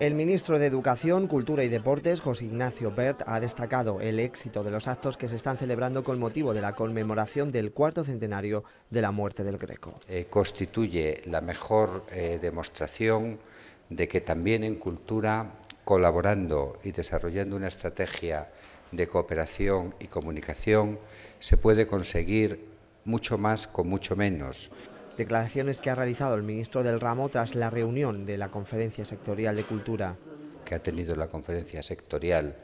El ministro de Educación, Cultura y Deportes, José Ignacio Bert, ha destacado el éxito de los actos que se están celebrando con motivo de la conmemoración del cuarto centenario de la muerte del Greco. Eh, constituye la mejor eh, demostración de que también en cultura, colaborando y desarrollando una estrategia de cooperación y comunicación, se puede conseguir mucho más con mucho menos. Declaraciones que ha realizado el ministro del ramo tras la reunión de la Conferencia Sectorial de Cultura. Que ha tenido la Conferencia Sectorial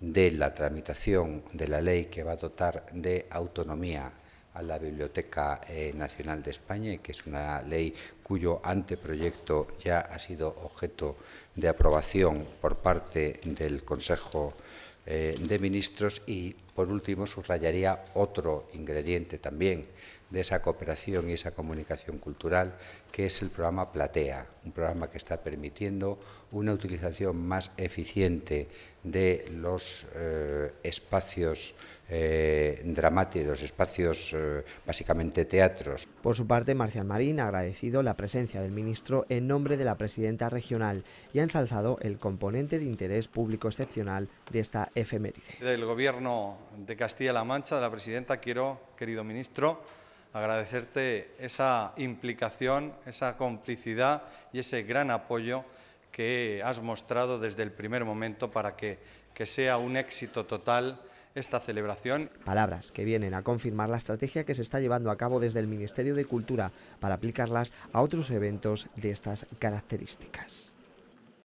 de la tramitación de la ley que va a dotar de autonomía a la Biblioteca eh, Nacional de España que es una ley cuyo anteproyecto ya ha sido objeto de aprobación por parte del Consejo eh, de Ministros y, por último, subrayaría otro ingrediente también de esa cooperación y esa comunicación cultural, que es el programa Platea, un programa que está permitiendo una utilización más eficiente de los eh, espacios eh, dramáticos, espacios eh, básicamente teatros. Por su parte, Marcial Marín ha agradecido la presencia del ministro en nombre de la presidenta regional y ha ensalzado el componente de interés público excepcional de esta efeméride. Del Gobierno de Castilla-La Mancha, de la presidenta, quiero, querido ministro, agradecerte esa implicación, esa complicidad y ese gran apoyo que has mostrado desde el primer momento para que, sea un éxito total esta celebración. Palabras que vienen a confirmar la estrategia que se está llevando a cabo desde el Ministerio de Cultura para aplicarlas a otros eventos de estas características.